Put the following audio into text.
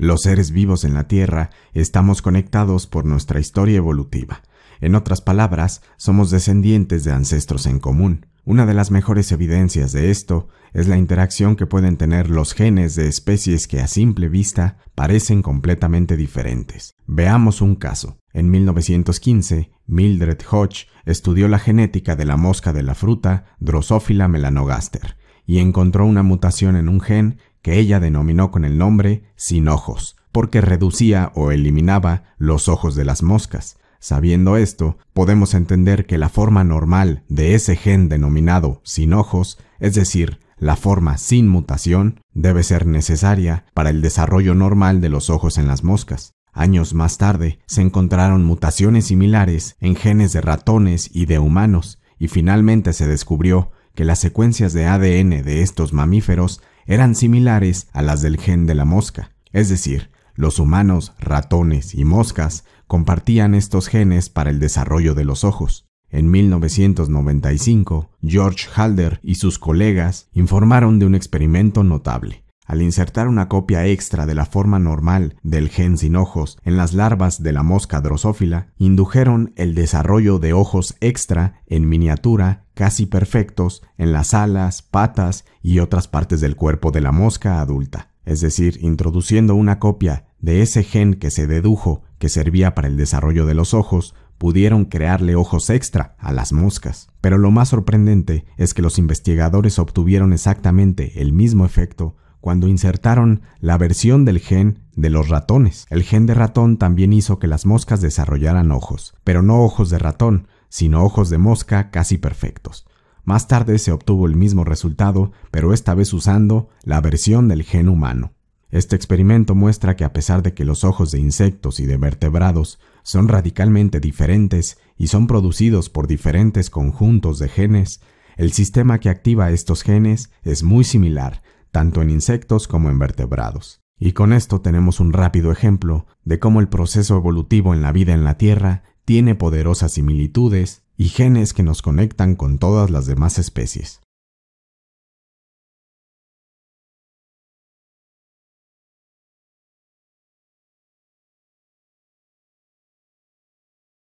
Los seres vivos en la Tierra estamos conectados por nuestra historia evolutiva. En otras palabras, somos descendientes de ancestros en común. Una de las mejores evidencias de esto es la interacción que pueden tener los genes de especies que a simple vista parecen completamente diferentes. Veamos un caso. En 1915, Mildred Hodge estudió la genética de la mosca de la fruta Drosophila melanogaster y encontró una mutación en un gen que ella denominó con el nombre sin ojos, porque reducía o eliminaba los ojos de las moscas. Sabiendo esto, podemos entender que la forma normal de ese gen denominado sin ojos, es decir, la forma sin mutación, debe ser necesaria para el desarrollo normal de los ojos en las moscas. Años más tarde, se encontraron mutaciones similares en genes de ratones y de humanos, y finalmente se descubrió que las secuencias de ADN de estos mamíferos eran similares a las del gen de la mosca, es decir, los humanos, ratones y moscas compartían estos genes para el desarrollo de los ojos. En 1995, George Halder y sus colegas informaron de un experimento notable al insertar una copia extra de la forma normal del gen sin ojos en las larvas de la mosca drosófila, indujeron el desarrollo de ojos extra en miniatura casi perfectos en las alas, patas y otras partes del cuerpo de la mosca adulta, es decir, introduciendo una copia de ese gen que se dedujo que servía para el desarrollo de los ojos, pudieron crearle ojos extra a las moscas. Pero lo más sorprendente es que los investigadores obtuvieron exactamente el mismo efecto cuando insertaron la versión del gen de los ratones. El gen de ratón también hizo que las moscas desarrollaran ojos, pero no ojos de ratón, sino ojos de mosca casi perfectos. Más tarde se obtuvo el mismo resultado, pero esta vez usando la versión del gen humano. Este experimento muestra que a pesar de que los ojos de insectos y de vertebrados son radicalmente diferentes y son producidos por diferentes conjuntos de genes, el sistema que activa estos genes es muy similar, tanto en insectos como en vertebrados. Y con esto tenemos un rápido ejemplo de cómo el proceso evolutivo en la vida en la Tierra tiene poderosas similitudes y genes que nos conectan con todas las demás especies.